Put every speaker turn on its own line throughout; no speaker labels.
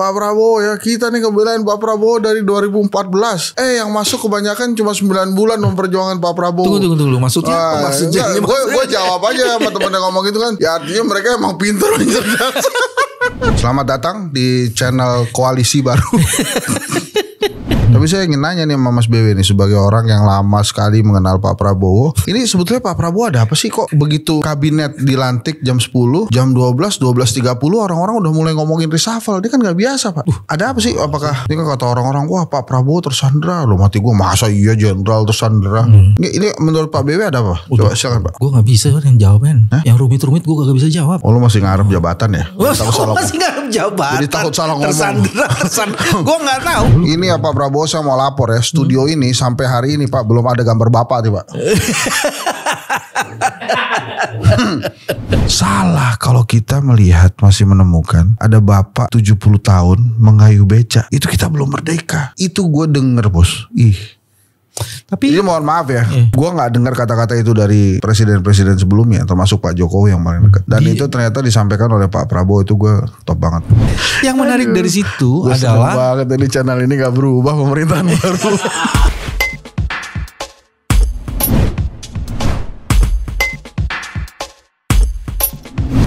Pak Prabowo ya kita nih ngebelain Pak Prabowo dari 2014. Eh yang masuk kebanyakan cuma 9 bulan memperjuangan Pak Prabowo. Tunggu tunggu tunggu maksudnya ah, maksudnya gue gue jawab aja sama temen yang ngomong gitu kan. Ya artinya mereka emang pinter Selamat datang di channel koalisi baru. Tapi saya ingin nanya nih sama Mas BW nih sebagai orang yang lama sekali mengenal Pak Prabowo. Ini sebetulnya Pak Prabowo ada apa sih kok begitu kabinet dilantik jam 10, jam 12, 12.30 orang-orang udah mulai ngomongin reshuffle. Dia kan nggak biasa Pak. Uh, ada apa sih? Apakah ini kan kata orang-orang wah Pak Prabowo tersandra loh mati gue masa iya jenderal tersandra. Hmm. Ini, menurut Pak BW ada apa? Udah, Coba silakan Pak. Gue nggak bisa yang kan Hah? Yang rumit-rumit gue gak bisa jawab. Oh lu masih ngarep jabatan ya? Lu masih ngarep jabatan. Jadi takut salah ngomong. Tersandra, tersandra. gue nggak tahu. Ini apa Prabowo saya mau lapor ya, studio hmm. ini sampai hari ini Pak belum ada gambar Bapak nih Pak. Salah kalau kita melihat masih menemukan ada bapak 70 tahun mengayuh beca. Itu kita belum merdeka. Itu gue denger bos. Ih tapi Jadi mohon maaf ya, iya. Eh. gue nggak dengar kata-kata itu dari presiden-presiden sebelumnya, termasuk Pak Jokowi yang paling dekat. Hmm. Dan di, itu ternyata disampaikan oleh Pak Prabowo itu gue top banget. Yang menarik Aduh, dari situ adalah. banget ini channel ini nggak berubah pemerintahan baru.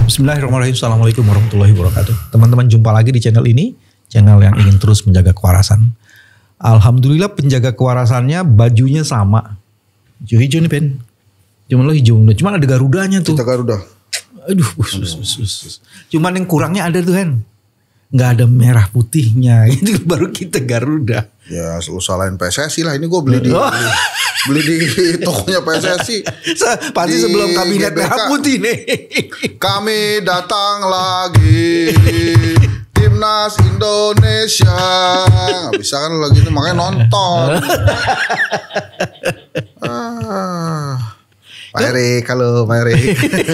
Bismillahirrahmanirrahim. Assalamualaikum warahmatullahi wabarakatuh. Teman-teman jumpa lagi di channel ini, channel yang ingin terus menjaga kewarasan Alhamdulillah penjaga kewarasannya bajunya sama. Hijau-hijau nih Pen. Cuman lo hijau. Cuman ada garudanya tuh. Kita garuda. Aduh. Us, us, us, us. Cuman yang kurangnya ada tuh Hen. Nggak ada merah
putihnya. Itu baru kita garuda. Ya usah lain PSSI lah. Ini gue beli di... Oh. Beli, di tokonya PSSI. Se pasti sebelum kabinet GBK. merah putih nih. Kami datang lagi. timnas Indonesia Gak bisa kan lagi itu makanya nonton ah. Pak Erik halo Pak Erik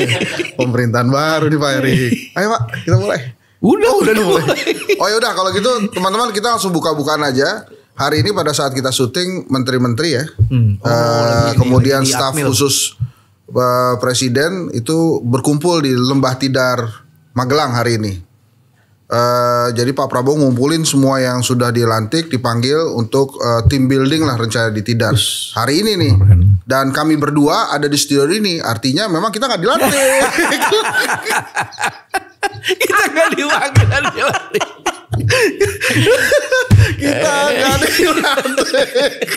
pemerintahan baru nih Pak Erik ayo Pak kita mulai udah oh, udah mulai oh ya udah kalau gitu teman-teman kita langsung buka-bukaan aja hari ini pada saat kita syuting menteri-menteri ya hmm. Eh, oh, uh, kemudian staf khusus uh, presiden itu berkumpul di Lembah Tidar Magelang hari ini Uh, jadi Pak Prabowo ngumpulin semua yang sudah dilantik dipanggil untuk uh, eh, tim building lah rencana di Tidar hari ini nih. Dan kami berdua ada di studio ini, artinya memang kita nggak dilantik. kita nggak dipanggil, dilantik. kita nggak dilantik.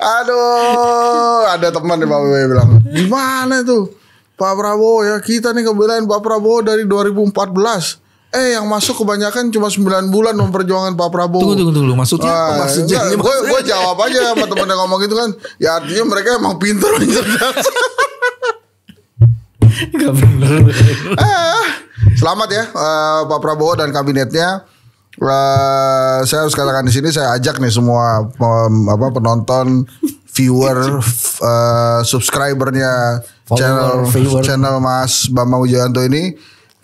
Aduh, ada teman di Pak Bebe bilang, gimana tuh Pak Prabowo ya kita nih kebelain Pak Prabowo dari 2014 Eh yang masuk kebanyakan cuma 9 bulan memperjuangkan Pak Prabowo. Tunggu tunggu tunggu maksudnya ah, maksudnya? Ya, gue gue jawab aja sama teman yang ngomong itu kan. Ya artinya mereka emang pintar cerdas. Gak bener. Eh, selamat ya uh, Pak Prabowo dan kabinetnya. Uh, saya harus katakan di sini saya ajak nih semua um, apa penonton, viewer, uh, subscribernya Follower, channel viewer. channel Mas Bambang Wijayanto ini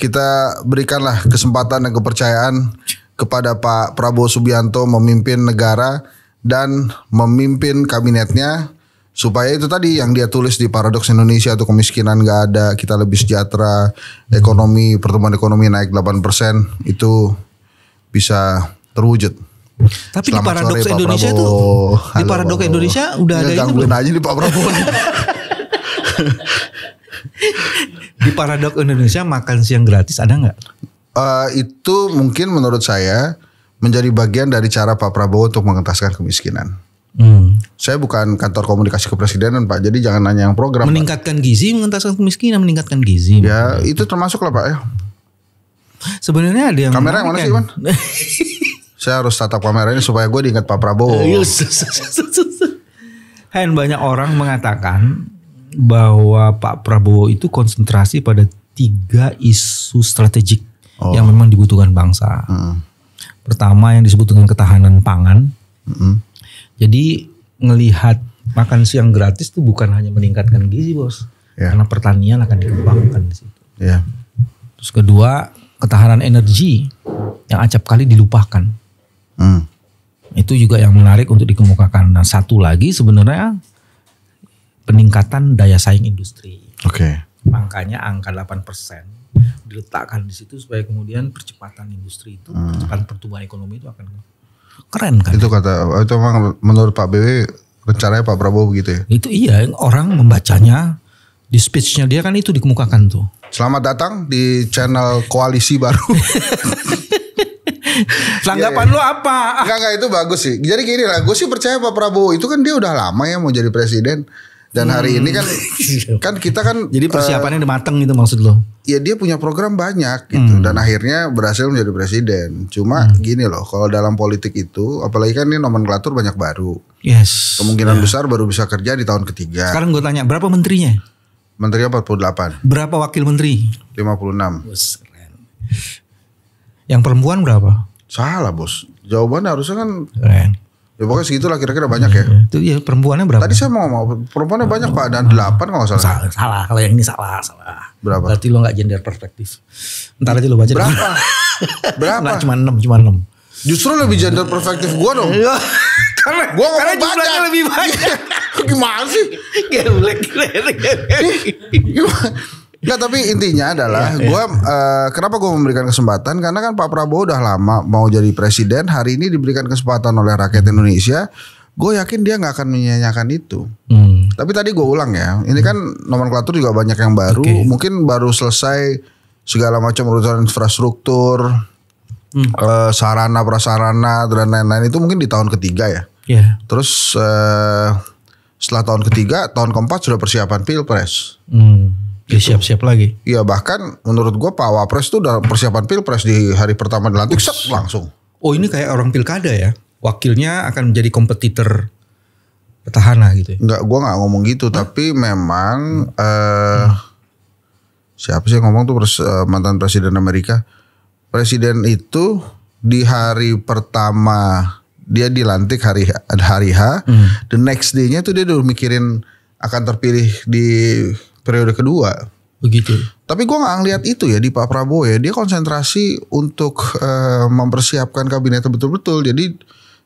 kita berikanlah kesempatan dan kepercayaan kepada Pak Prabowo Subianto memimpin negara dan memimpin kabinetnya supaya itu tadi yang dia tulis di paradoks Indonesia atau kemiskinan nggak ada kita lebih sejahtera ekonomi pertumbuhan ekonomi naik 8% itu bisa terwujud. Tapi Selamat di paradoks sore, Indonesia itu di paradoks Indonesia udah ya, ada itu aja di Pak Prabowo. di Paradok Indonesia makan siang gratis ada nggak? Uh, itu mungkin menurut saya menjadi bagian dari cara Pak Prabowo untuk mengentaskan kemiskinan. Hmm. Saya bukan kantor komunikasi kepresidenan Pak, jadi jangan nanya yang program. Meningkatkan Pak. gizi, mengentaskan kemiskinan, meningkatkan gizi. Ya itu termasuk lah Pak ya. Sebenarnya ada yang kamera yang mana sih Iwan? saya harus tatap kamera ini supaya gue diingat Pak Prabowo.
Kan banyak orang mengatakan bahwa Pak Prabowo itu konsentrasi pada tiga isu strategik oh. yang memang dibutuhkan bangsa. Hmm. Pertama yang disebut dengan ketahanan pangan. Hmm. Jadi ngelihat makan siang gratis itu bukan hanya meningkatkan gizi bos, yeah. karena pertanian akan dikembangkan di situ. Yeah. Terus kedua ketahanan energi yang acap kali dilupakan. Hmm. Itu juga yang menarik untuk dikemukakan. Nah satu lagi sebenarnya peningkatan daya saing industri. Oke. Okay. Makanya angka 8% diletakkan di situ supaya kemudian percepatan industri itu, hmm. percepatan pertumbuhan ekonomi itu akan
keren kan. Itu kata itu memang menurut Pak BW rencananya Pak Prabowo begitu ya. Itu iya, orang membacanya di speechnya dia kan itu dikemukakan tuh. Selamat datang di channel koalisi baru. Tanggapan yeah, yeah. lu apa? Enggak enggak itu bagus sih. Jadi gini lah, gue sih percaya Pak Prabowo itu kan dia udah lama ya mau jadi presiden. Dan hari hmm. ini kan hmm. kan kita kan jadi persiapannya uh, eh, udah mateng gitu maksud lo. Ya dia punya program banyak gitu hmm. dan akhirnya berhasil menjadi presiden. Cuma hmm. gini loh, kalau dalam politik itu apalagi kan ini nomenklatur banyak baru. Yes. Kemungkinan yeah. besar baru bisa kerja di tahun ketiga. Sekarang gue tanya, berapa menterinya? Menterinya 48. Berapa wakil menteri? 56. Bos, keren. Yang perempuan berapa? Salah, Bos. Jawabannya harusnya kan keren. Ya pokoknya segitulah kira-kira banyak ya. Iya, itu ya perempuannya berapa? Tadi saya mau ngomong perempuannya banyak Pak dan oh. delapan kalau nggak salah. Salah, Kalau yang ini salah, salah. Berapa?
Berarti lo gak gender perspektif. Ntar aja lo baca. Berapa? berapa? Nah, cuma enam, cuma enam.
Justru lebih gender perspektif gue dong. Iya. karena gue karena jumlahnya banyak. lebih banyak. Gimana sih? Gimana? Enggak tapi intinya adalah yeah, iya. gue yeah. uh, kenapa gue memberikan kesempatan karena kan Pak Prabowo udah lama mau jadi presiden hari ini diberikan kesempatan oleh rakyat Indonesia gue yakin dia nggak akan menyanyikan itu. Hmm. Tapi tadi gue ulang ya, ini kan nomenklatur juga banyak yang baru, okay. mungkin baru selesai segala macam urusan infrastruktur, hmm. uh, sarana prasarana dan lain-lain itu mungkin di tahun ketiga ya. Yeah. Terus uh, setelah tahun ketiga, tahun keempat sudah persiapan pilpres. Hmm. Ya gitu. siap-siap lagi. Iya bahkan menurut gue Pak Wapres itu dalam persiapan pilpres di hari pertama dilantik set langsung. Oh ini kayak orang pilkada ya. Wakilnya akan menjadi kompetitor petahana gitu ya. Enggak, gue nggak ngomong gitu Hah? tapi memang hmm. Uh, hmm. siapa sih yang ngomong tuh pres, uh, mantan presiden Amerika? Presiden itu di hari pertama dia dilantik hari hari H, hmm. the next day-nya tuh dia udah mikirin akan terpilih di periode kedua. Begitu. Tapi gue gak ngeliat itu ya di Pak Prabowo ya. Dia konsentrasi untuk uh, mempersiapkan kabinet betul-betul. Jadi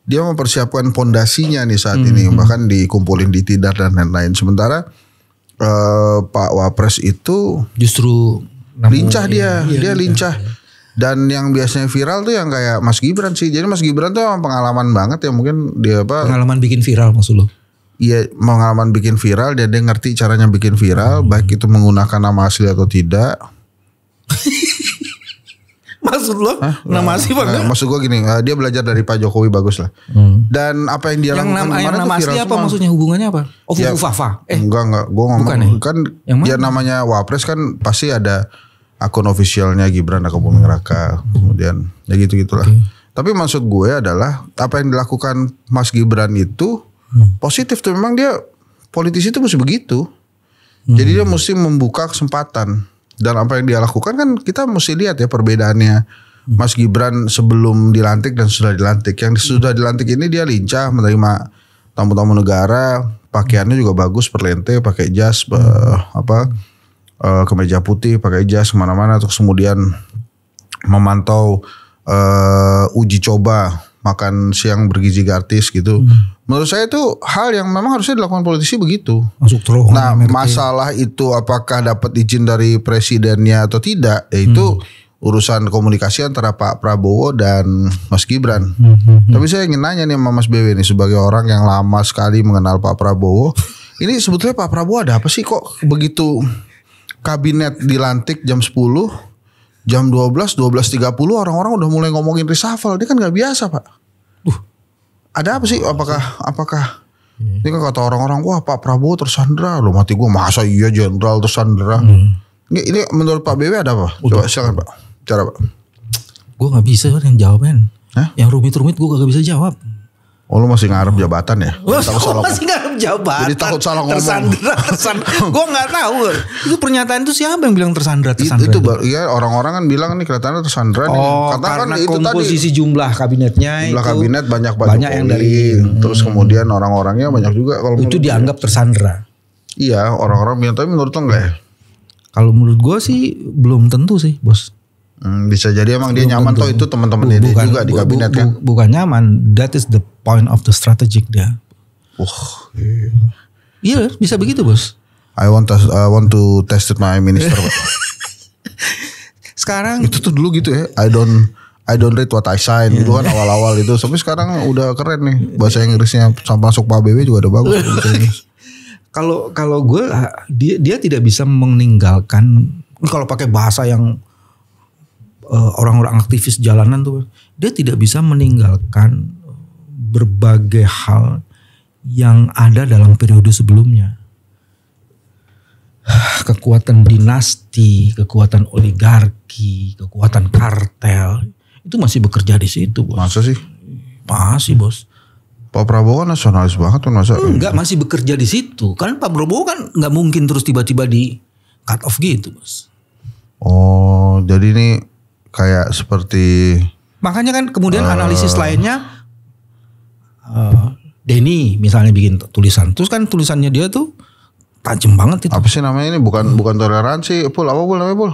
dia mempersiapkan pondasinya nih saat hmm. ini. Bahkan dikumpulin di tidar dan lain-lain. Sementara uh, Pak Wapres itu justru lincah dia. Iya, dia iya, lincah. Iya. Dan yang biasanya viral tuh yang kayak Mas Gibran sih. Jadi Mas Gibran tuh emang pengalaman banget ya mungkin dia apa? Pengalaman bikin viral maksud lo? Iya pengalaman bikin viral Dia dia ngerti caranya bikin viral hmm. baik itu menggunakan nama asli atau tidak. maksud lo Hah? nama asli nah, maksud gue gini eh, dia belajar dari Pak Jokowi bagus lah hmm. dan apa yang dia yang lakukan nama, yang nama asli apa semua. maksudnya
hubungannya apa oh ya, Fafa
eh enggak enggak gue ngomong bukan, ya? kan yang mana? namanya wapres kan pasti ada akun ofisialnya Gibran Rakabuming Raka kemudian ya gitu gitulah okay. tapi maksud gue adalah apa yang dilakukan Mas Gibran itu Hmm. Positif tuh memang dia politisi itu mesti begitu. Hmm. Jadi dia mesti membuka kesempatan dan apa yang dia lakukan kan kita mesti lihat ya perbedaannya hmm. Mas Gibran sebelum dilantik dan sudah dilantik. Yang sudah dilantik ini dia lincah menerima tamu-tamu negara, pakaiannya juga bagus perlente, pakai jas hmm. uh, apa uh, kemeja putih, pakai jas kemana-mana terus kemudian memantau uh, uji coba makan siang bergizi gratis gitu. Hmm Menurut saya itu hal yang memang harusnya dilakukan politisi begitu. Masuk terowongan. Nah, masalah itu apakah dapat izin dari presidennya atau tidak, yaitu hmm. urusan komunikasi antara Pak Prabowo dan Mas Gibran. Hmm, hmm, hmm. Tapi saya ingin nanya nih sama Mas BW nih sebagai orang yang lama sekali mengenal Pak Prabowo, ini sebetulnya Pak Prabowo ada apa sih kok begitu kabinet dilantik jam 10 jam 12 12.30 orang-orang udah mulai ngomongin reshuffle. Dia kan nggak biasa, Pak. Uh, ada apa sih? Apakah apakah hmm. ini kan kata orang-orang wah Pak Prabowo tersandra loh mati gue masa iya jenderal tersandra. Hmm. Ini, ini menurut Pak BW ada apa? Udah. Coba silakan Pak. Cara Pak.
Gue nggak bisa yang jawabin, kan.
Yang rumit-rumit gue gak bisa jawab. Oh lu masih ngarep jabatan ya? Lu salah, masih
ngarep jabatan.
Jadi takut salah ngomong. Tersandra, tersandra. gue nggak tahu. Itu pernyataan itu siapa yang bilang tersandra? tersandra itu, itu iya orang-orang kan bilang nih kelihatannya tersandra. Nih. Oh, Kata karena kan itu komposisi tadi, jumlah kabinetnya jumlah itu kabinet banyak banyak, banyak yang dari hmm. terus kemudian orang-orangnya banyak juga. Kalau itu dianggap tersandra. Iya orang-orang bilang tapi menurut lo gak ya? Kalau menurut gue sih
belum tentu sih bos.
Hmm, bisa jadi emang dia nyaman tuh itu teman-teman dia juga bu, di kabinet bu, ya? bu, kan.
Bukan nyaman, that is the point of the strategic dia. Uh, iya.
iya bisa begitu bos. I want to, I want to test it my minister. sekarang itu tuh dulu gitu ya. I don't I don't read what I sign. Yeah. Dulu kan awal-awal itu, tapi sekarang udah keren nih bahasa Inggrisnya. Sampai masuk BB juga udah bagus. Gitu. Kalau kalau gue dia dia tidak bisa meninggalkan kalau
pakai bahasa yang Eh, orang-orang aktivis jalanan tuh dia tidak bisa meninggalkan berbagai hal yang ada dalam periode sebelumnya kekuatan dinasti,
kekuatan oligarki, kekuatan kartel itu masih bekerja di situ, bos. Masa sih? Masih, bos. Pak Prabowo kan nasionalis banget tuh masa? Enggak, masih
bekerja di situ. Kan Pak Prabowo kan nggak mungkin terus tiba-tiba di cut off gitu, bos.
Oh, jadi ini kayak seperti
makanya kan kemudian uh, analisis lainnya
uh, Denny misalnya bikin tulisan terus kan tulisannya dia tuh tajam banget itu apa sih namanya ini bukan hmm. bukan toleransi pul apa pul namanya pul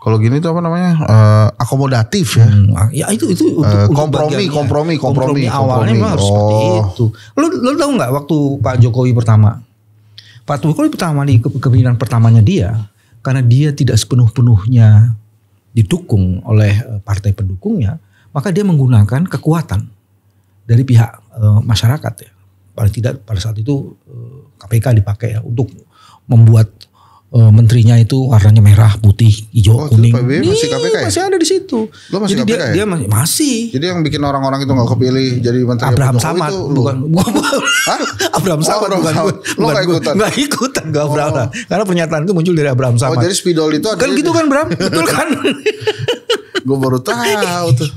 kalau gini tuh apa namanya uh, akomodatif ya hmm, ah, ya itu itu untuk, uh, kompromi, untuk kompromi, kompromi kompromi kompromi awalnya kompromi. harus oh. seperti itu lo lo tahu nggak waktu Pak
Jokowi pertama Pak Jokowi pertama di kepemimpinan pertamanya dia karena dia tidak sepenuh-penuhnya didukung oleh eh, partai pendukungnya, maka dia menggunakan kekuatan dari pihak e, masyarakat ya. Paling tidak pada saat itu e, eh, KPK dipakai ya untuk membuat uh, menterinya itu warnanya merah, putih,
hijau, oh, kuning. Pak BB masih KPK iya, ya? Masih ada di situ. Lo masih jadi KPK dia, ya? Dia masih, masih. Jadi yang bikin orang-orang itu nggak kepilih jadi menteri Abraham Samad itu bukan Hah? Abraham oh, Samad oh, bukan Gua Lo nggak ikutan? Gak ikutan oh. Abraham. oh. Karena pernyataan itu muncul dari Abraham oh, Samad. Oh jadi spidol itu kan gitu
kan Bram? Betul kan? gue baru tahu tuh.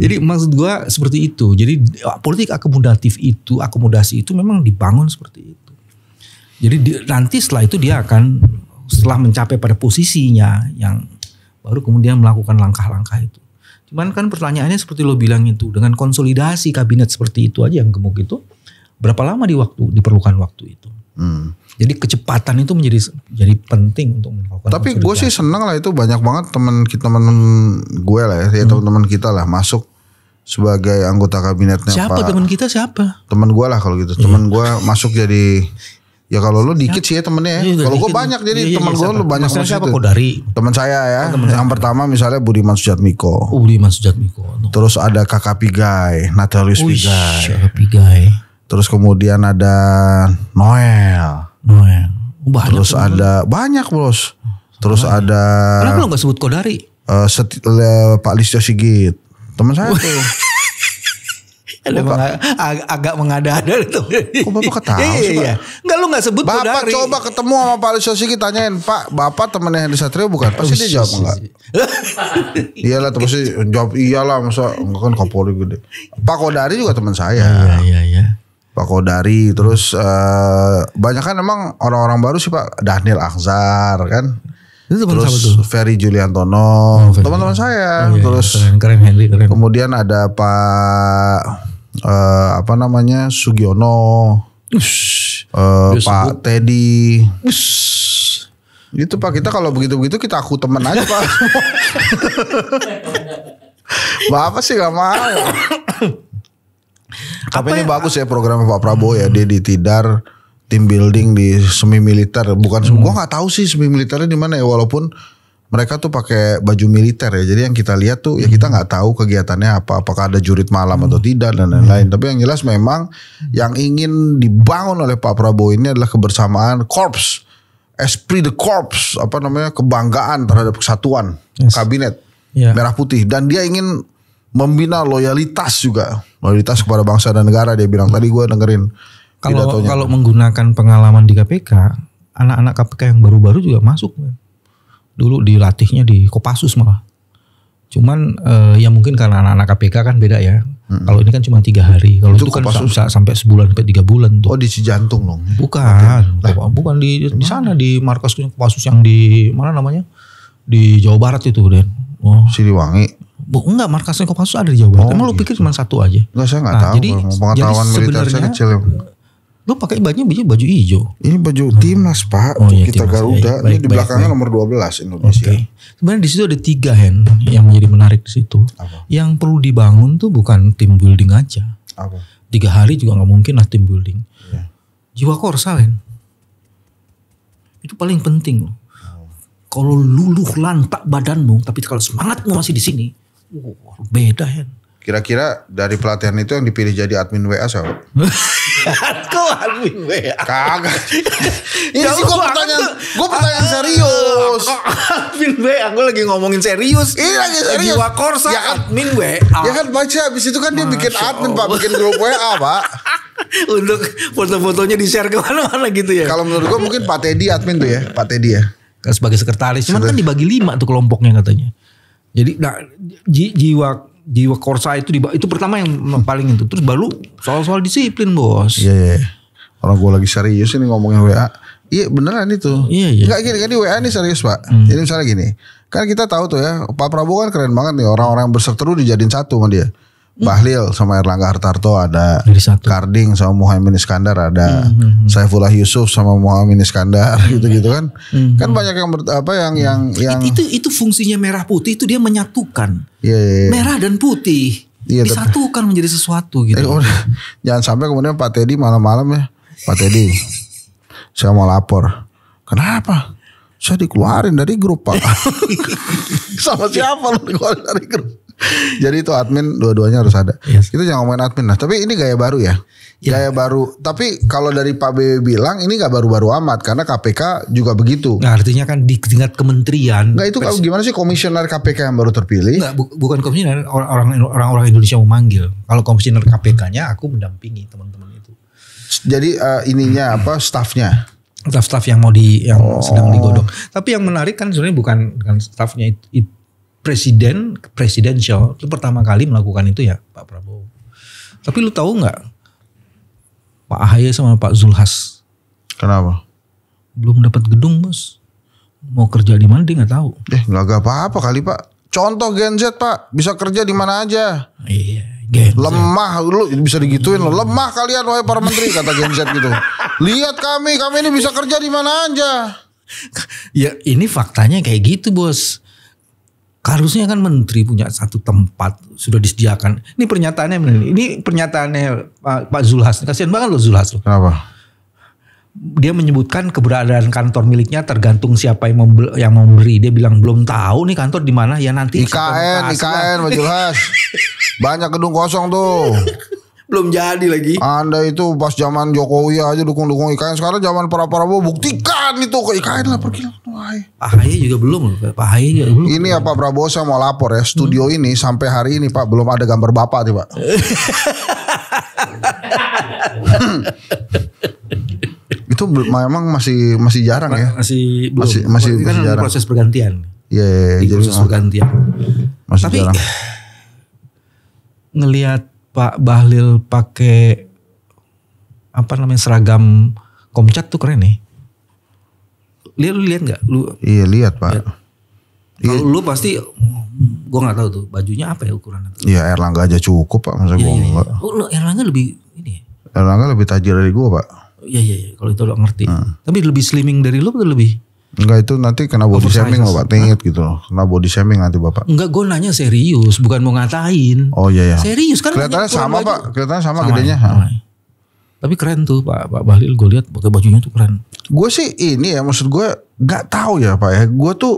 Jadi maksud gue seperti itu. Jadi eh, politik akomodatif itu, akomodasi itu memang dibangun seperti itu. Jadi di, nanti setelah itu dia akan setelah mencapai pada posisinya yang baru kemudian melakukan langkah-langkah itu. Cuman kan pertanyaannya seperti lo bilang itu dengan konsolidasi kabinet seperti itu aja yang gemuk itu berapa lama di waktu diperlukan waktu itu. Hmm. Jadi kecepatan itu menjadi jadi penting untuk melakukan. Tapi gue sih
seneng lah itu banyak banget teman kita teman gue lah ya, ya hmm. teman-teman kita lah masuk sebagai anggota kabinetnya. Siapa teman kita siapa? Teman gue lah kalau gitu. Iya. Teman gue masuk jadi Ya kalau lu dikit sih ya temennya ya. Iya, kalau gue banyak jadi iya, iya, teman gue lu banyak Maksudnya siapa dari Teman saya ya. temen yang saya. pertama misalnya Budiman Sujatmiko. Oh, Budiman Sujatmiko. Terus ada Kakak Pigai, Natalius Uish, Pigai. Kakak Pigai. Terus kemudian ada Noel. Noel. Oh, banyak Terus temen. ada banyak bos. Terus banyak. ada. Kenapa lu gak sebut Kodari? Uh, seti, uh, Pak Listio Sigit. Teman saya tuh. Lu meng, ag agak mengada-ada itu. Kok Bapak ketawa iya, sih, Pak? iya. Enggak lu enggak sebut Bapak dari. coba ketemu sama Pak Alisio Siki tanyain, "Pak, Bapak temennya Henry Satrio bukan?" Pasti dia jawab enggak. iyalah terus jawab iyalah masa enggak kan Kapolri gede. Pak Kodari juga teman saya. Iya, iya, iya. Pak Kodari terus uh, banyak kan emang orang-orang baru sih Pak Daniel Akzar kan. Itu teman terus Ferry Juliantono, oh, teman-teman saya. Oh, iya, iya, terus keren, keren keren. Kemudian ada Pak uh, apa namanya Sugiono, Ush, uh, Pak Pak Teddy. Ush. Itu Pak kita kalau begitu-begitu kita aku temen aja Pak. apa sih gak mau. Tapi ini ya? bagus ya program Pak Prabowo ya dia di Tidar tim building di semi militer bukan hmm. gua nggak tahu sih semi militernya di mana ya walaupun mereka tuh pakai baju militer ya. Jadi yang kita lihat tuh hmm. ya kita hmm. nggak tahu kegiatannya apa, apakah ada jurit malam hmm. atau tidak dan lain-lain. Hmm. Tapi yang jelas memang hmm. yang ingin dibangun oleh Pak Prabowo ini adalah kebersamaan korps, esprit de corps, apa namanya kebanggaan terhadap kesatuan yes. kabinet yeah. merah putih. Dan dia ingin membina loyalitas juga, loyalitas kepada bangsa dan negara. Dia bilang tadi gue dengerin. Kalau kalau
menggunakan pengalaman di KPK, anak-anak KPK yang baru-baru juga masuk dulu dilatihnya di Kopassus malah. Cuman uh, ya mungkin karena anak-anak KPK kan beda ya. Hmm. Kalau ini kan cuma tiga hari. Kalau itu, itu kan Kopassus. bisa sampai sebulan sampai tiga bulan tuh. Oh di Cijantung dong? Bukan, Lah. bukan di di sana di markas Kopassus yang di mana namanya di Jawa Barat itu Den. Oh. Siliwangi. Bu, enggak markasnya Kopassus ada di Jawa Barat. Oh, Emang gitu. lu
pikir gitu. cuma satu aja? Enggak saya enggak nah, tahu. Jadi, jadi pengetahuan militer saya kecil. Ya Lu pakai bajunya baju baju hijau. Ini baju timnas Pak, oh, iya, kita timnas, Garuda. Ya. baik, ini di belakangnya baik. nomor 12 Indonesia. Okay.
Sebenarnya di situ ada tiga hen yang menjadi menarik di situ. Apa? Yang perlu dibangun tuh bukan tim building aja. Apa? Tiga hari juga nggak mungkin lah tim building. Ya. Jiwa korsa hen Itu paling penting loh. Oh. Kalau luluh lantak badanmu, tapi kalau semangatmu masih di sini, wow, beda ya.
Kira-kira dari pelatihan itu yang dipilih jadi admin WA siapa? Kok
admin WA? Kagak. Ini sih gue pertanyaan,
gue pertanyaan ah, serius. admin WA? Gue lagi ngomongin serius. Ini lagi serius. Jiwa korsa ya kan, admin WA. Ya kan baca, abis itu kan dia Masya bikin admin Allah. pak, bikin grup WA pak. Untuk foto-fotonya di-share ke mana mana gitu ya? Kalau menurut gue mungkin Pak Teddy admin tuh ya,
Pak Teddy ya. Sebagai sekretaris, cuman kan dibagi lima tuh kelompoknya katanya. Jadi nah, jiwa jiwa korsa itu di
itu pertama yang paling itu terus baru soal-soal disiplin bos iya yeah, yeah. orang gue lagi serius ini ngomongin WA iya beneran itu iya yeah, iya yeah. nggak gini kan di WA ini serius pak hmm. jadi misalnya gini kan kita tahu tuh ya Pak Prabowo kan keren banget nih orang-orang berseteru dijadiin satu sama dia Bahlil sama Erlangga Hartarto ada Karding sama Muhammad Iskandar ada mm -hmm. Saifullah Yusuf sama Muhammad Iskandar hmm. gitu-gitu kan mm -hmm. kan banyak yang ber, apa yang mm. yang yang itu itu fungsinya merah putih itu dia menyatukan yeah, yeah, yeah. merah dan putih yeah, disatukan tapi, menjadi sesuatu gitu eh, udah, jangan sampai kemudian Pak Teddy malam-malam ya Pak Teddy saya mau lapor kenapa saya dikeluarin dari grup Pak sama siapa lo dikeluarin dari grup jadi itu admin dua-duanya harus ada. Yes. Iya itu jangan ngomongin admin lah. Tapi ini gaya baru ya. Yeah. Gaya baru. Tapi kalau dari Pak BB bilang ini gak baru-baru amat karena KPK juga begitu. Nah, artinya kan di tingkat kementerian. Nah itu kalau gimana sih komisioner KPK yang baru terpilih? Nggak,
bu bukan komisioner orang orang Indonesia memanggil. Kalau komisioner KPK-nya aku mendampingi teman-teman itu.
Jadi uh, ininya hmm. apa stafnya?
Staff-staff yang mau di yang oh. sedang digodok. Tapi yang menarik kan sebenarnya bukan bukan staffnya itu, itu presiden presidential itu pertama kali melakukan itu ya Pak Prabowo. Tapi lu tahu nggak Pak Ahy sama Pak Zulhas?
Kenapa? Belum dapat gedung bos. Mau kerja di mana dia nggak tahu. Eh nggak apa-apa kali Pak. Contoh Gen Z Pak bisa kerja di mana aja. Iya. Gen Z. Lemah lu bisa digituin lo. Lemah kalian wahai para menteri kata Gen Z gitu. Lihat kami, kami ini bisa kerja di mana aja.
ya ini faktanya kayak gitu bos harusnya kan menteri punya satu tempat sudah disediakan. Ini pernyataannya hmm. ini pernyataannya Pak, Zulhas. Kasihan banget loh Zulhas loh. Kenapa? Dia menyebutkan keberadaan kantor miliknya tergantung siapa yang, mau yang memberi. Dia bilang belum tahu nih kantor
di mana ya nanti. IKN, IKN Pak Zulhas. Banyak gedung kosong tuh. belum jadi lagi. Anda itu pas zaman Jokowi aja dukung-dukung IKN. Sekarang zaman para Prabowo buktikan berani tuh ke IKN lah pergi lah tuh iya. Pak Haye juga belum loh, Pak Haye juga belum. Ini apa Prabowo saya mau lapor ya, studio hmm. ini sampai hari ini Pak belum ada gambar Bapak nih Pak. itu memang masih masih jarang ya. Masih belum. Masih masih, masih kan masih jarang. proses pergantian. Iya, yeah, yeah, proses proses pergantian. Masih Tapi jarang.
ngelihat Pak Bahlil pakai apa namanya seragam Komcat tuh keren nih.
Lihat lu lihat nggak? Lu Iya, lihat, Pak. Iya.
Kalau iya. lu pasti gue nggak tahu tuh bajunya apa ya ukurannya.
Iya, Erlangga aja cukup, Pak. Masa iya, gue iya, enggak. Iya. Oh, lu Erlangga lebih ini. Ya? Erlangga lebih tajir dari gue, Pak. Iya, iya, iya. Kalau itu lo ngerti. Hmm. Tapi lebih slimming dari lu atau lebih? Enggak itu nanti kena body Oversize. shaming bapak, Pak, tingit gitu Kena body shaming nanti Bapak. Enggak, gue nanya serius, bukan mau ngatain. Oh iya iya. Serius kan kelihatannya sama baju. Pak, kelihatannya sama, sama ya, gedenya. Ya, Tapi keren tuh Pak, Pak Bahlil gue lihat pakai bajunya tuh keren. Gue sih ini ya maksud gue nggak tahu ya Pak ya. Gue tuh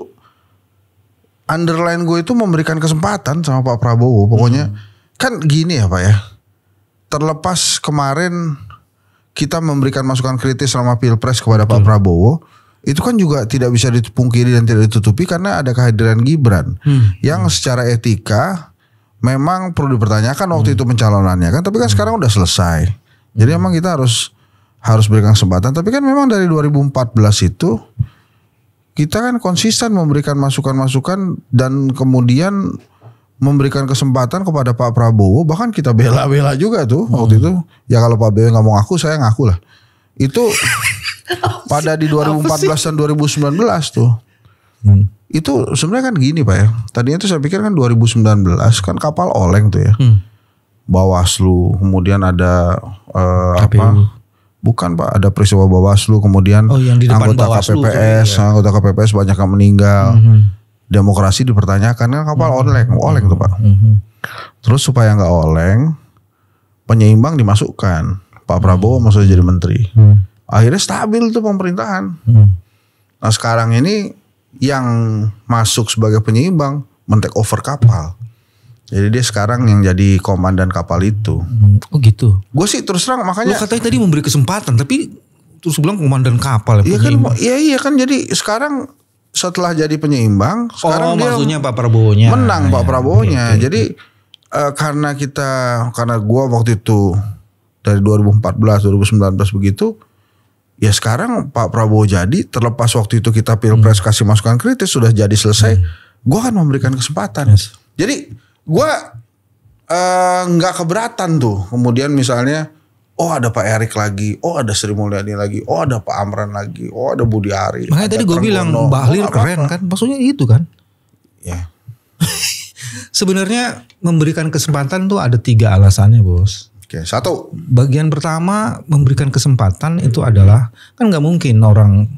underline gue itu memberikan kesempatan sama Pak Prabowo. Pokoknya hmm. kan gini ya Pak ya. Terlepas kemarin kita memberikan masukan kritis selama pilpres kepada Betul. Pak Prabowo itu kan juga tidak bisa dipungkiri dan tidak ditutupi karena ada kehadiran Gibran hmm. yang hmm. secara etika memang perlu dipertanyakan waktu hmm. itu pencalonannya kan tapi kan hmm. sekarang udah selesai jadi hmm. emang kita harus harus berikan kesempatan. Tapi kan memang dari 2014 itu kita kan konsisten memberikan masukan-masukan dan kemudian memberikan kesempatan kepada Pak Prabowo bahkan kita bela-bela juga tuh hmm. waktu itu ya kalau Pak Prabowo nggak mau ngaku saya ngaku lah itu pada di 2014 dan 2019 tuh hmm. itu sebenarnya kan gini Pak ya tadinya tuh saya pikir kan 2019 kan kapal oleng tuh ya hmm. Bawaslu kemudian ada uh, apa Bukan Pak, ada peristiwa Bawaslu kemudian oh, yang di depan anggota Bawaslu KPPS, ya. Iya. anggota KPPS banyak yang meninggal. Mm -hmm. Demokrasi dipertanyakan kan kapal mm -hmm. oleng, oleng tuh Pak. Mm -hmm. Terus supaya nggak oleng, penyeimbang dimasukkan. Pak mhm. Prabowo maksudnya jadi menteri. Mm. Akhirnya stabil tuh pemerintahan. Mm. Nah sekarang ini yang masuk sebagai penyeimbang mentek over kapal. Jadi dia sekarang yang jadi komandan kapal itu. Hmm, oh gitu. Gue sih terus terang makanya. Lo katanya tadi memberi kesempatan tapi terus bilang komandan kapal. Ya, iya kan, iya iya kan jadi sekarang setelah jadi penyeimbang, oh, sekarang oh, dia maksudnya Pak Prabowo-nya. Menang ya, Pak iya, Prabowo-nya. ya, Jadi uh, karena kita karena gua waktu itu dari 2014 2019 begitu ya sekarang Pak Prabowo jadi terlepas waktu itu kita pilpres hmm. kasih masukan kritis sudah jadi selesai, hmm. gua akan memberikan kesempatan. Yes. Jadi gue eh, nggak uh, keberatan tuh. Kemudian misalnya, oh ada Pak Erik lagi, oh ada Sri Mulyani lagi, oh ada Pak Amran lagi, oh ada Budi Ari. Makanya tadi gue bilang Mbak oh, keren
kan, maksudnya itu kan? Ya. Sebenarnya memberikan kesempatan tuh ada tiga alasannya bos. Oke, satu. Bagian pertama memberikan kesempatan itu adalah kan nggak mungkin orang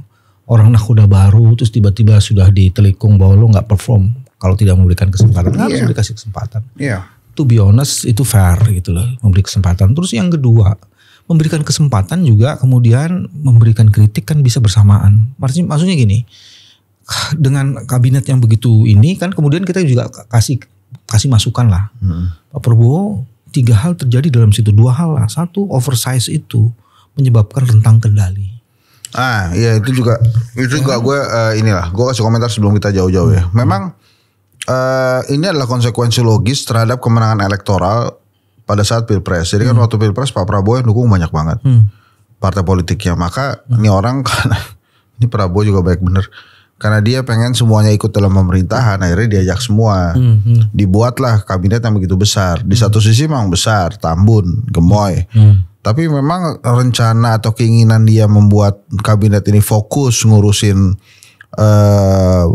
orang nakuda baru terus tiba-tiba sudah ditelikung bahwa lo nggak perform kalau tidak memberikan kesempatan yeah. harus iya. dikasih kesempatan. Yeah. To be honest itu fair gitu loh, memberi kesempatan. Terus yang kedua, memberikan kesempatan juga kemudian memberikan kritik kan bisa bersamaan. Maksudnya, maksudnya gini, dengan kabinet yang begitu ini kan kemudian kita juga kasih kasih masukan lah. Hmm. Pak Prabowo tiga hal terjadi dalam situ dua hal lah. Satu oversize itu menyebabkan rentang kendali.
Ah iya itu juga itu juga gue uh, inilah gue kasih komentar sebelum kita jauh-jauh ya. Memang uh, ini adalah konsekuensi logis terhadap kemenangan elektoral pada saat pilpres. Jadi kan hmm. kan waktu pilpres Pak Prabowo yang dukung banyak banget hmm. partai politiknya. Maka hmm. ini orang karena ini Prabowo juga baik bener karena dia pengen semuanya ikut dalam pemerintahan akhirnya diajak semua hmm. hmm. dibuatlah kabinet yang begitu besar di satu hmm. sisi memang besar Tambun Gemoy hmm. tapi memang rencana atau keinginan dia membuat kabinet ini fokus ngurusin uh,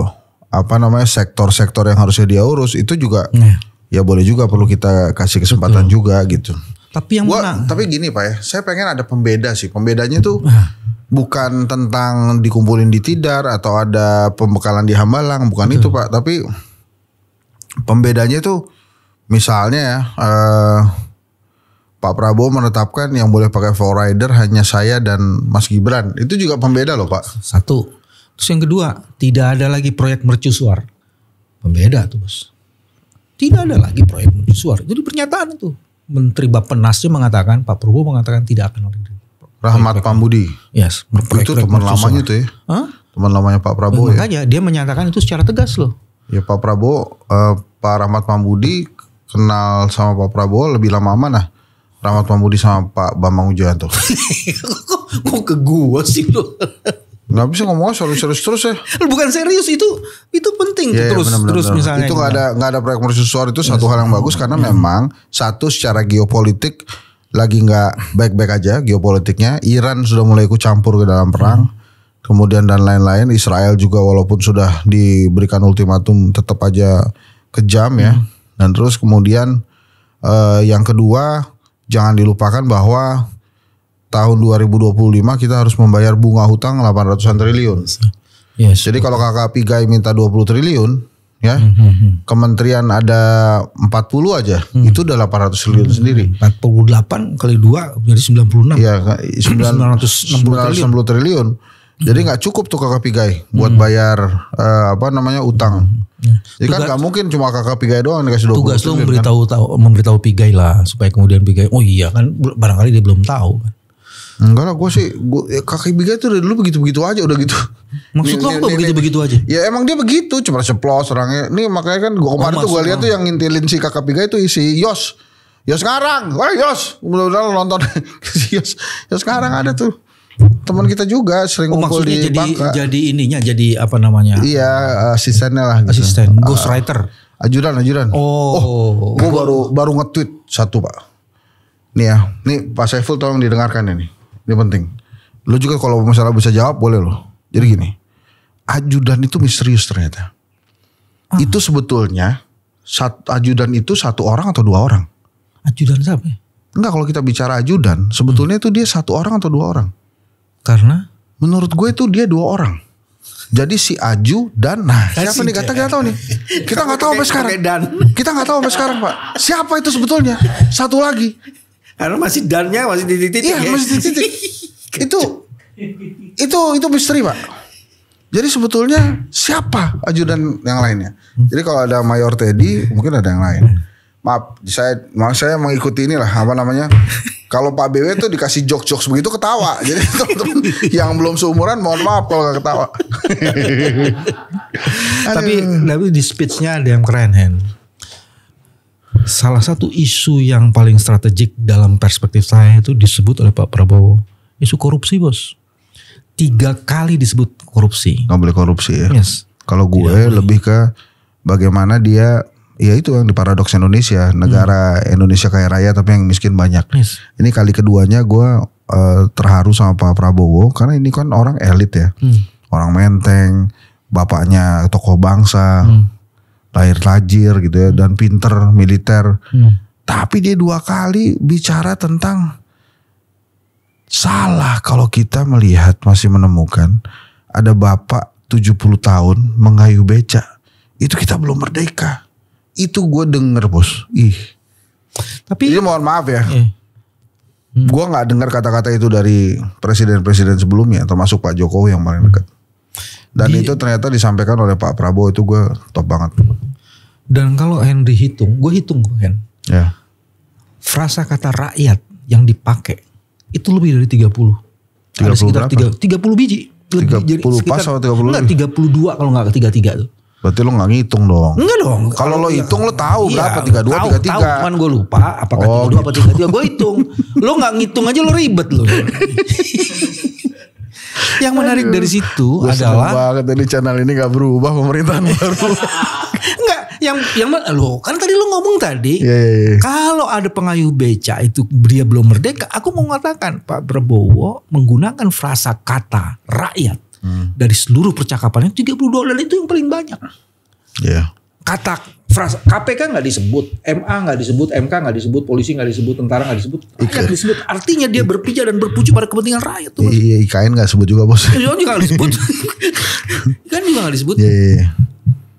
apa namanya sektor-sektor yang harusnya dia urus itu juga yeah. ya boleh juga perlu kita kasih kesempatan Betul. juga gitu. Tapi yang Gua, mana? Tapi gini pak ya, saya pengen ada pembeda sih. Pembedanya tuh bukan tentang dikumpulin di tidar atau ada pembekalan di Hambalang, bukan Betul. itu pak. Tapi pembedanya tuh misalnya ya. Uh, Pak Prabowo menetapkan yang boleh pakai four rider hanya saya dan Mas Gibran. Itu juga pembeda loh Pak. Satu. Terus yang kedua, tidak ada lagi proyek mercusuar.
Pembeda tuh bos. Tidak ada lagi proyek mercusuar. Jadi pernyataan itu. Menteri Bappenasnya mengatakan, Pak Prabowo mengatakan tidak akan lagi Rahmat Pambudi.
Yes. Proyek itu teman lamanya tuh ya. Hah? Teman lamanya Pak Prabowo ya. Makanya dia menyatakan itu secara tegas loh. Ya Pak Prabowo, eh, Pak Rahmat Pambudi kenal sama Pak Prabowo lebih lama mana? Rahmat Pambudi sama Pak Bambang Ujianto. kok, kok ke gua sih lo? Gak bisa ngomong serius-serius terus ya. Bukan serius itu itu penting yeah, iya, terus bener, bener, terus bener. misalnya. Itu nggak gitu. ada nggak ada proyek mercusuar itu satu hal yang bagus karena yeah. memang satu secara geopolitik lagi nggak baik-baik aja geopolitiknya. Iran sudah mulai ikut campur ke dalam perang. Hmm. Kemudian dan lain-lain. Israel juga walaupun sudah diberikan ultimatum tetap aja kejam ya. Hmm. Dan terus kemudian eh, yang kedua jangan dilupakan bahwa tahun 2025 kita harus membayar bunga hutang 800-an triliun. Yes. Jadi kalau kakak Pigai minta 20 triliun, ya. Mm -hmm. Kementerian ada 40 aja, mm. itu udah 800 triliun mm. sendiri. 48 kali 2 jadi 96. Iya, 960 triliun. 960 triliun. Hmm. Jadi nggak cukup tuh kakak Pigai hmm. buat hmm. bayar uh, apa namanya utang. Ya. Jadi kan tugas, kan nggak mungkin cuma kakak Pigai doang dikasih 20 Tugas lu kan? memberitahu kan? tahu memberitahu Pigai lah supaya kemudian Pigai oh iya kan barangkali dia belum tahu kan. Enggak lah gue sih gua, ya Kakek Biga tuh dari dulu begitu-begitu aja udah gitu Maksud lo apa begitu-begitu aja? Ya emang dia begitu cuma ceplos orangnya ini makanya kan gue oh, kemarin oh, tuh gue lihat tuh yang ngintilin si Kakak Biga itu isi Yos Yos sekarang Wah Yos Mudah-mudahan nonton Yos Yos sekarang ada tuh teman kita juga sering oh, ngumpul di jadi, Bangka.
jadi ininya jadi apa namanya
iya asistennya lah gitu. asisten ah, ghost uh, ajudan ajudan oh, oh gue baru baru nge-tweet satu pak nih ya nih Pak Saiful tolong didengarkan ini ya ini penting. Lo juga kalau masalah bisa jawab boleh lo. Jadi gini, ajudan itu misterius ternyata. Uh. Itu sebetulnya satu ajudan itu satu orang atau dua orang. Ajudan siapa? Ya? Enggak kalau kita bicara ajudan, sebetulnya hmm. itu dia satu orang atau dua orang. Karena? Menurut gue itu dia dua orang. Jadi si Aju dan nah siapa nih kata kita tahu nih. Kita nggak tahu sampai sekarang. Kita nggak tahu sampai sekarang pak. Siapa itu sebetulnya? Satu lagi. Karena masih dannya masih titik-titik. Iya, ya. masih titik-titik. itu itu itu misteri, Pak. Jadi sebetulnya siapa ajudan yang lainnya? Jadi kalau ada Mayor Teddy, mungkin ada yang lain. Maaf, saya maaf saya mengikuti inilah apa namanya? Kalau Pak BW tuh dikasih jok-jok begitu ketawa. Jadi teman-teman yang belum seumuran mohon maaf kalau gak ketawa.
tapi tapi di speechnya ada yang keren, Hen salah satu isu yang paling strategik dalam perspektif saya itu disebut oleh Pak Prabowo isu korupsi bos
tiga kali disebut korupsi nggak boleh korupsi ya yes. kalau gue Tidak lebih ke bagaimana dia ya itu yang di paradoks Indonesia hmm. negara hmm. Indonesia kaya raya tapi yang miskin banyak yes. ini kali keduanya gue uh, terharu sama Pak Prabowo karena ini kan orang elit ya hmm. orang menteng bapaknya tokoh bangsa hmm lahir tajir gitu ya hmm. dan pinter militer. Hmm. Tapi dia dua kali bicara tentang salah kalau kita melihat masih menemukan ada bapak 70 tahun mengayuh beca. Itu kita belum merdeka. Itu gue denger bos. Ih. Tapi Jadi mohon maaf ya. Eh. Hmm. Gue gak dengar kata-kata itu dari presiden-presiden sebelumnya, termasuk Pak Jokowi yang paling dekat. Dan di, itu ternyata disampaikan oleh Pak Prabowo itu gue top banget.
Dan kalau Henry hitung, gue hitung gue Hen. Ya. Frasa kata rakyat yang dipakai itu lebih dari 30.
30 Ada sekitar tiga
30 biji. 30 jadi pas atau 30 enggak, 32 kalau enggak ke 33 tuh. Berarti lo gak ngitung dong.
Enggak dong. Kalau lo iya. hitung lo
tahu iya, berapa 32 tahu, 33. Tahu, cuman gue lupa apakah oh, 32 gitu. apa 33. Gue hitung. lo gak ngitung aja lo ribet lo. Yang menarik Aduh. dari situ Gua adalah
banget tadi channel ini gak berubah pemerintahan baru.
Enggak, yang yang lo kan tadi lo ngomong tadi yeah, yeah, yeah. kalau ada pengayuh beca itu dia belum merdeka, aku mau mengatakan Pak Prabowo menggunakan frasa kata rakyat hmm. dari seluruh percakapannya 32 dan itu yang paling banyak. Yeah. Kata frasa KPK nggak disebut, MA nggak disebut, MK nggak disebut, polisi nggak disebut, tentara nggak disebut, rakyat iya. Ika. disebut. Artinya dia berpijak dan berpuji pada kepentingan rakyat
tuh. Iya, IKN iya, nggak disebut juga bos. IKN iya, juga nggak disebut. IKN juga nggak disebut.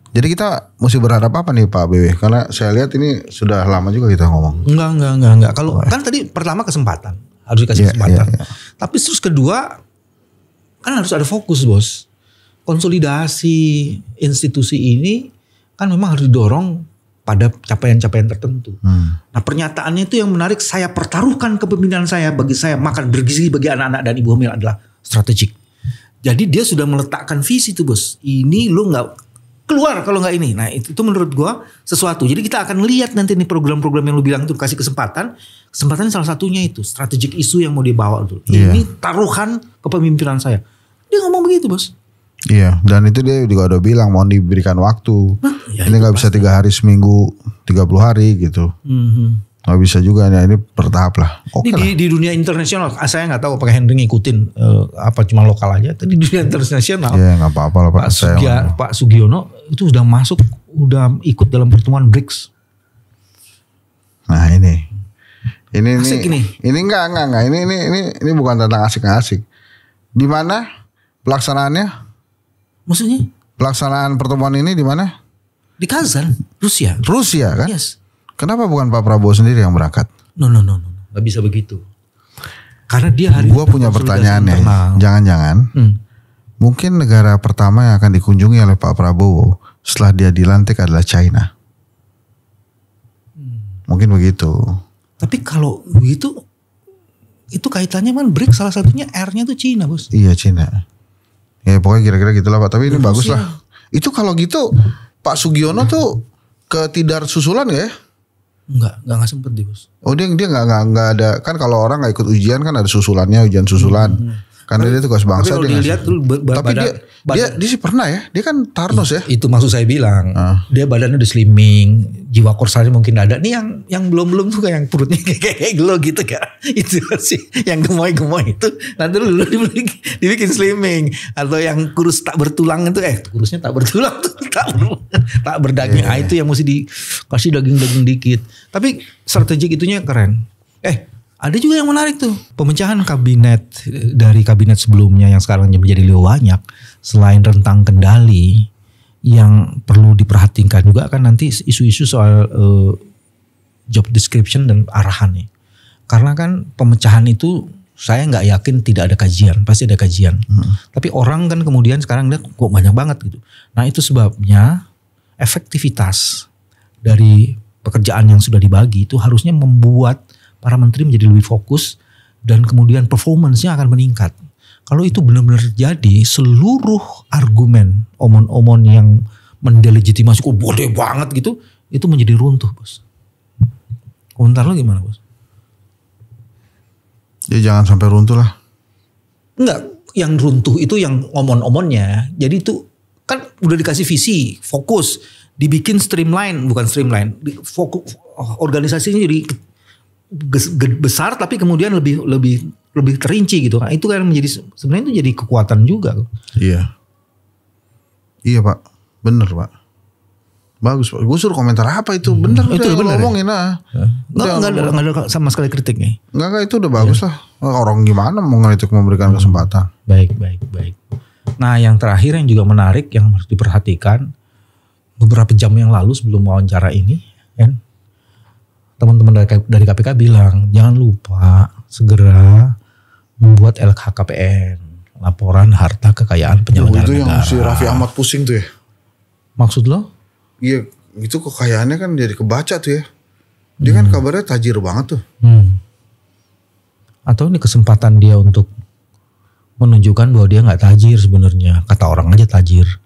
Jadi kita mesti berharap apa nih Pak BW? Karena saya lihat ini sudah lama juga kita ngomong.
Enggak, enggak, enggak,
enggak. Kalau kan tadi pertama kesempatan harus dikasih yeah, kesempatan. Yeah, yeah. Tapi terus kedua
kan harus ada fokus bos. Konsolidasi institusi ini kan memang harus didorong pada capaian-capaian tertentu. Hmm. Nah pernyataannya itu yang menarik saya pertaruhkan kepemimpinan saya bagi saya makan bergizi bagi anak-anak dan ibu hamil adalah strategik. Jadi dia sudah meletakkan visi tuh bos. Ini lu nggak keluar kalau nggak ini. Nah itu, itu menurut gua sesuatu. Jadi kita akan lihat nanti nih program-program yang lu bilang itu kasih kesempatan. Kesempatan salah satunya itu strategik isu yang mau dibawa tuh. Yeah. Ini taruhan kepemimpinan saya. Dia ngomong begitu bos.
Iya, dan itu dia juga udah bilang mau diberikan waktu. Hah? Ya, ini nggak bisa tiga hari seminggu, 30 hari gitu.
Mm-hmm.
Gak bisa juga ya ini bertahap lah.
Okay ini lah. di, dunia internasional, ah, saya nggak tahu apakah Henry ngikutin uh, apa cuma lokal aja. Tapi di dunia internasional, Iya
nggak apa-apa lah Pak. Pak, Sugia,
Pak Sugiono itu sudah masuk, udah ikut dalam pertemuan BRICS.
Nah ini, ini asik ini, ini, ini enggak enggak enggak. Ini ini ini ini bukan tentang asik-asik. Di mana pelaksanaannya? Maksudnya? Pelaksanaan pertemuan ini di mana? Di Kazan, Rusia. Rusia kan? Yes. Kenapa bukan Pak Prabowo sendiri yang berangkat? No no no no, nggak bisa begitu. Karena dia hari Gua punya pertanyaan ya. Jangan-jangan hmm. mungkin negara pertama yang akan dikunjungi oleh Pak Prabowo setelah dia dilantik adalah China. Hmm. Mungkin begitu.
Tapi kalau begitu itu kaitannya kan BRICS salah satunya R-nya tuh Cina, Bos.
Iya, Cina ya pokoknya kira-kira gitulah pak tapi ini iya, bagus iya. lah itu kalau gitu Pak Sugiono tuh ketidar susulan gak ya Enggak, enggak nggak sempet deh Oh dia dia nggak nggak ada kan kalau orang nggak ikut ujian kan ada susulannya ujian susulan. Hmm, hmm. Karena dia tugas bangsa. Tapi kalau dilihat
dulu Tapi dia, badan, dia
dia sih pernah ya. Dia kan Tarnos ya. Itu maksud saya bilang.
Uh. Dia badannya udah slimming, jiwa korsanya mungkin ada. Nih yang yang belum-belum tuh kayak yang perutnya kayak kayak gelo gitu kan. Itu sih yang gemoy-gemoy itu nanti lu dibikin, dibikin slimming atau yang kurus tak bertulang itu eh kurusnya tak bertulang tuh tak ber, tak berdaging. Yeah. Ah, iya. itu yang mesti dikasih daging-daging dikit. Tapi strategi itunya keren. Eh ada juga yang menarik tuh pemecahan kabinet dari kabinet sebelumnya yang sekarang menjadi lebih banyak. Selain rentang kendali yang perlu diperhatikan juga kan nanti isu-isu soal uh, job description dan arahan nih. Karena kan pemecahan itu saya nggak yakin tidak ada kajian, pasti ada kajian. Hmm. Tapi orang kan kemudian sekarang dia kok banyak banget gitu. Nah itu sebabnya efektivitas dari pekerjaan yang sudah dibagi itu harusnya membuat para menteri menjadi lebih fokus dan kemudian performancenya akan meningkat. Kalau itu benar-benar terjadi, seluruh argumen, omon-omon yang mendelegitimasi, kok oh, boleh banget gitu, itu menjadi runtuh, bos. Komentar lo gimana, bos?
Ya jangan sampai runtuh lah. Enggak,
yang runtuh itu yang omon-omonnya. Jadi itu kan udah dikasih visi, fokus, dibikin streamline, bukan streamline, fokus organisasinya jadi besar tapi kemudian lebih lebih lebih terinci gitu. Nah, itu kan menjadi sebenarnya itu jadi
kekuatan juga. Iya. Iya, Pak. Bener, Pak. Bagus, Pak. Gue suruh komentar apa itu? Hmm. Bener, itu bener, ya? ngomongin ya? lah. nggak nggak ada, sama sekali kritiknya. nggak nggak itu udah iya. bagus ya. lah. Orang gimana mau ngelitik memberikan kesempatan. Baik, baik,
baik. Nah, yang terakhir yang juga menarik yang harus diperhatikan beberapa jam yang lalu sebelum wawancara ini, kan, teman-teman dari, dari KPK bilang jangan lupa segera membuat LHKPN laporan harta kekayaan ya, penyelenggara oh, itu yang negara. si Raffi Ahmad
pusing tuh ya maksud lo iya itu kekayaannya kan jadi kebaca tuh ya dia kan hmm. kan kabarnya tajir banget tuh
hmm. atau ini kesempatan dia untuk menunjukkan bahwa dia nggak tajir sebenarnya kata orang aja tajir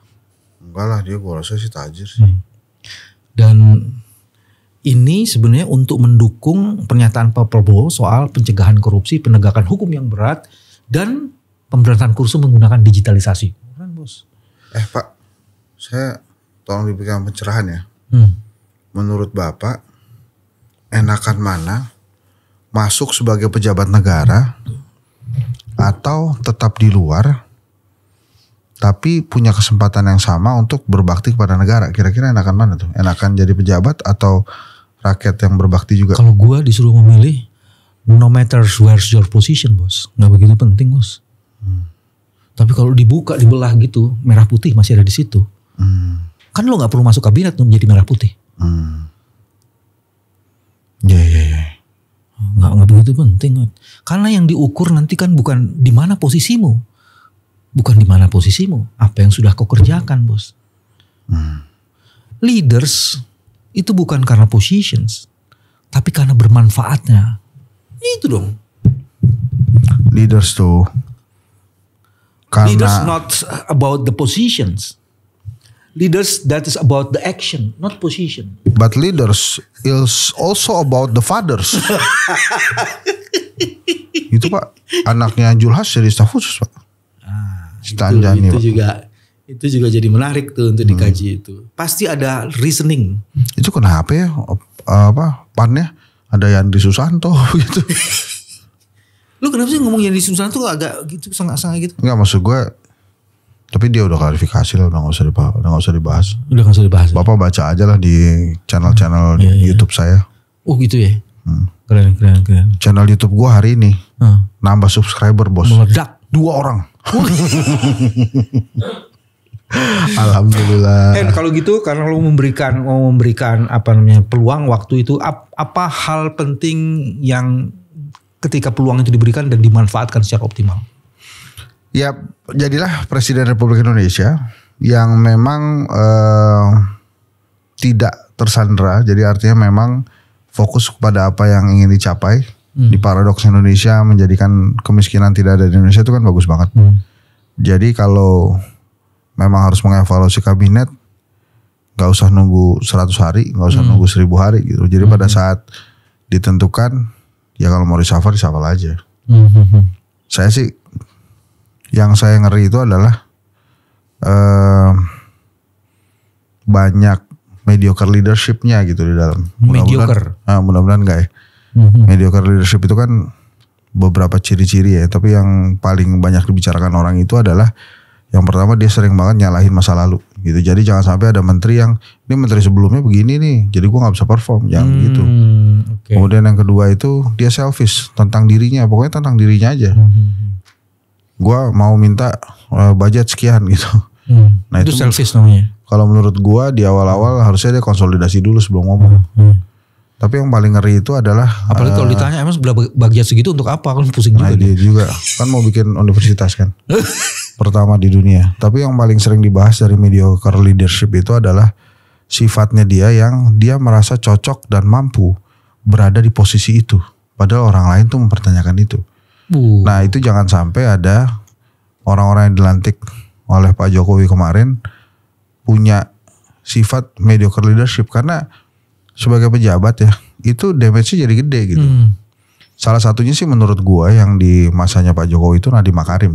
enggak lah dia gue rasa sih tajir sih
hmm. dan ini sebenarnya untuk mendukung pernyataan Pak Prabowo soal pencegahan korupsi, penegakan hukum yang berat, dan pemberantasan
korupsi menggunakan digitalisasi. Eh Pak, saya tolong diberikan pencerahan ya. Hmm. Menurut Bapak, enakan mana masuk sebagai pejabat negara atau tetap di luar tapi punya kesempatan yang sama untuk berbakti kepada negara. Kira-kira enakan mana tuh? Enakan jadi pejabat atau rakyat yang berbakti juga. Kalau gua disuruh
memilih, no matter where's your position, bos, nggak begitu penting, bos. Hmm. Tapi kalau dibuka, dibelah gitu, merah putih masih ada di situ. Hmm. Kan lo nggak perlu masuk kabinet untuk menjadi merah putih. Hmm. Ya, ya, ya. Nggak, nggak begitu penting. Karena yang diukur nanti kan bukan di mana posisimu, bukan di mana posisimu, apa yang sudah kau kerjakan, bos. Hmm. Leaders itu bukan karena positions, tapi karena bermanfaatnya.
Itu dong. Leaders tuh. Karena leaders not
about the positions. Leaders that is about the action, not position.
But leaders is also about the fathers. itu pak, anaknya Julhas jadi staff khusus pak. Ah, Stanjani, itu, itu pak. juga
itu juga jadi menarik tuh untuk hmm. dikaji itu. Pasti
ada reasoning. Itu kenapa ya apa pannya ada yang di Susanto gitu.
Lu kenapa sih ngomong yang di Susanto agak gitu sangat-sangat gitu?
Enggak maksud gue tapi dia udah klarifikasi lah udah nggak usah dibahas udah nggak usah dibahas bapak baca aja lah di channel-channel hmm, yeah, YouTube YouTube saya oh gitu ya hmm. keren keren keren channel YouTube gue hari ini hmm. nambah subscriber bos meledak dua orang Alhamdulillah. Eh kalau
gitu karena lo memberikan mau memberikan apa namanya peluang waktu itu ap, apa hal penting yang ketika peluang itu diberikan dan dimanfaatkan secara optimal?
Ya jadilah Presiden Republik Indonesia yang memang eh, tidak tersandra. Jadi artinya memang fokus kepada apa yang ingin dicapai. Hmm. Di paradoks Indonesia menjadikan kemiskinan tidak ada di Indonesia itu kan bagus banget. Hmm. Jadi kalau memang harus mengevaluasi kabinet nggak usah nunggu 100 hari nggak usah hmm. nunggu 1000 hari gitu jadi hmm. pada saat ditentukan ya kalau mau reshuffle reshuffle aja
hmm.
saya sih yang saya ngeri itu adalah eh, banyak mediocre leadershipnya gitu di dalam mediocre ah, mudah-mudahan ah, mudah enggak ya hmm. mediocre leadership itu kan beberapa ciri-ciri ya tapi yang paling banyak dibicarakan orang itu adalah yang pertama dia sering banget nyalahin masa lalu gitu. Jadi jangan sampai ada menteri yang ini menteri sebelumnya begini nih, jadi gua nggak bisa perform, yang hmm, gitu. Okay. Kemudian yang kedua itu dia selfish tentang dirinya, pokoknya tentang dirinya aja. Hmm. hmm, hmm. Gua mau minta uh, budget sekian gitu.
Hmm. Nah itu, itu selfish namanya.
Kalau menurut gua di awal-awal harusnya dia konsolidasi dulu sebelum ngomong. Hmm. hmm. Tapi yang paling ngeri itu adalah apalagi kalau eh, ditanya
emang sebelah bagian segitu untuk apa kan pusing
nah, Dia juga kan mau bikin universitas kan. pertama di dunia. Tapi yang paling sering dibahas dari mediocre leadership itu adalah sifatnya dia yang dia merasa cocok dan mampu berada di posisi itu. Padahal orang lain tuh mempertanyakan itu. Uh. Nah itu jangan sampai ada orang-orang yang dilantik oleh Pak Jokowi kemarin punya sifat mediocre leadership karena sebagai pejabat ya itu damage-nya jadi gede gitu. Hmm. Salah satunya sih menurut gua yang di masanya Pak Jokowi itu Nadiem Makarim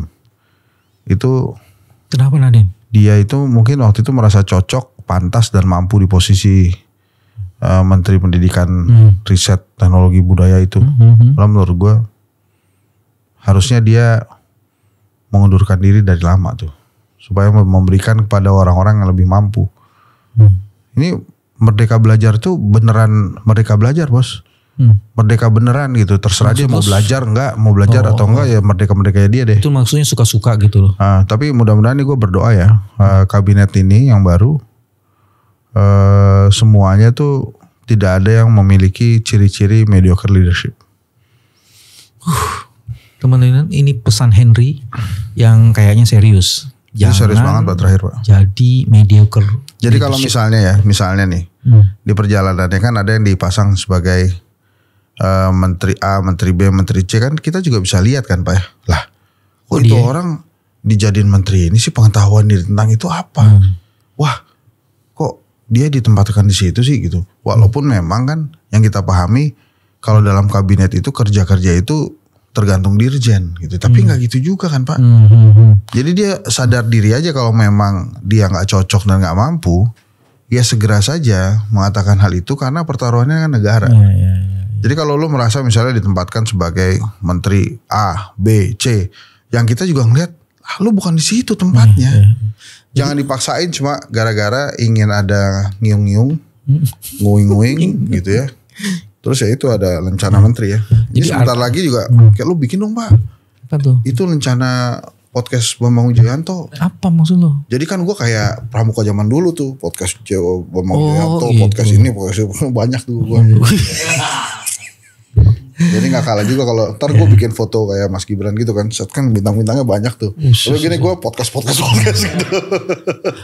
itu kenapa Nadiem? Dia itu mungkin waktu itu merasa cocok, pantas dan mampu di posisi uh, Menteri Pendidikan, hmm. Riset, Teknologi Budaya itu. Hmm, hmm, hmm. menurut gue harusnya dia mengundurkan diri dari lama tuh supaya memberikan kepada orang-orang yang lebih mampu. Hmm. Ini merdeka belajar tuh beneran merdeka belajar, Bos hmm. merdeka beneran gitu terserah Maksud dia mau belajar enggak mau belajar oh, atau enggak ya merdeka merdeka dia deh itu maksudnya suka-suka gitu loh nah, tapi mudah-mudahan nih gue berdoa ya uh, kabinet ini yang baru uh, semuanya tuh tidak ada yang memiliki ciri-ciri mediocre leadership
uh, teman-teman ini pesan Henry yang kayaknya serius Jangan serius banget pak terakhir pak jadi mediocre jadi kalau
misalnya ya misalnya nih hmm. di perjalanannya kan ada yang dipasang sebagai uh, menteri A, menteri B, menteri C kan kita juga bisa lihat kan Pak ya. Lah, kok oh, itu dia? orang dijadiin menteri ini sih pengetahuan diri tentang itu apa? Hmm. Wah, kok dia ditempatkan di situ sih gitu. Walaupun hmm. memang kan yang kita pahami kalau dalam kabinet itu kerja-kerja itu tergantung dirjen gitu. Tapi hmm. nggak hmm. gitu juga kan Pak. Hmm, hmm, hmm, Jadi dia sadar diri aja kalau memang dia nggak cocok dan nggak mampu, ya segera saja mengatakan hal itu karena pertaruhannya kan negara. Ya, ya, jadi kalau lu merasa misalnya ditempatkan sebagai menteri A, B, C, yang kita juga ngeliat, ah, lu bukan di situ tempatnya. Hmm, hmm, hmm. Jangan dipaksain cuma gara-gara ingin ada ngiung-ngiung, nguing-nguing gitu ya. Terus ya itu ada rencana menteri ya. Ini Jadi sebentar lagi juga kayak lu bikin dong, Pak. Apa tuh? Itu rencana podcast Bambang Wijayanto. Apa maksud lo? Jadi kan gue kayak pramuka zaman dulu tuh podcast Jawa Bambang oh, Wijayanto, gitu. podcast ini podcast banyak tuh gue. Iya. Jadi gak kalah juga kalau ntar gue bikin foto kayak Mas Gibran gitu kan, set kan bintang-bintangnya banyak tuh. Usus, iya, Lalu iya, gini iya. gue podcast podcast podcast
gitu.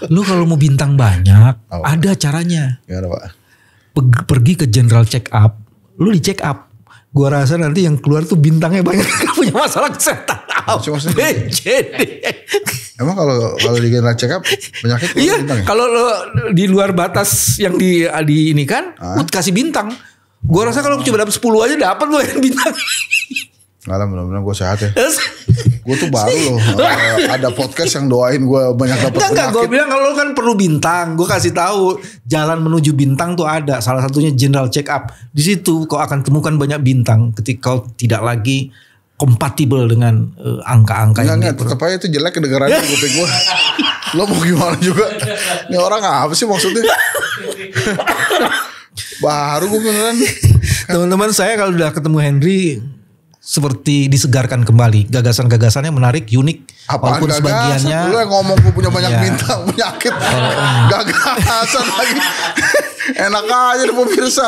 Lu kalau mau bintang banyak, oh. ada caranya. Gimana pak? Pergi ke general check up, lu di check up. Gue rasa nanti yang keluar tuh bintangnya banyak Gak punya masalah kesehatan. Cuma
Emang kalau kalau di general check up penyakit iya,
bintang ya? Kalau di luar batas yang di di ini kan, ah? kasih bintang Gue rasa kalau coba dapat 10 aja dapat loh yang bintang.
Gak lah bener-bener gue sehat ya. gue tuh baru loh eh, ada podcast yang doain gue banyak dapat penyakit. Enggak, gue bilang kalau lo kan perlu bintang. Gue kasih tahu
jalan menuju bintang tuh ada. Salah satunya general check up. Di situ kau akan temukan banyak bintang ketika kau tidak lagi kompatibel dengan eh, angka-angka ini. Enggak, tetap aja itu jelek kedengarannya gue gue. Lo mau gimana juga? Ini orang apa sih maksudnya? Baru gue beneran. Teman-teman saya kalau udah ketemu Henry seperti disegarkan kembali gagasan-gagasannya menarik unik Apaan walaupun gagasan? sebagiannya lu yang
ngomong gue punya banyak iya. bintang penyakit oh, iya. gagasan lagi enak aja deh pemirsa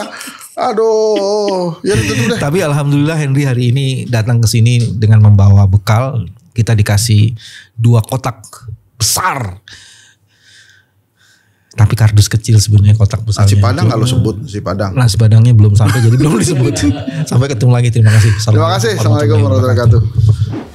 aduh ya itu deh tapi
alhamdulillah Henry hari ini datang ke sini dengan membawa bekal kita dikasih dua kotak besar tapi kardus kecil sebenarnya kotak ah, besar. Si Padang kalau sebut Si Padang. Nasi Padangnya belum sampai jadi belum disebut. sampai ketemu lagi
terima kasih. Salam terima kasih. Assalamualaikum warahmatullahi wabarakatuh.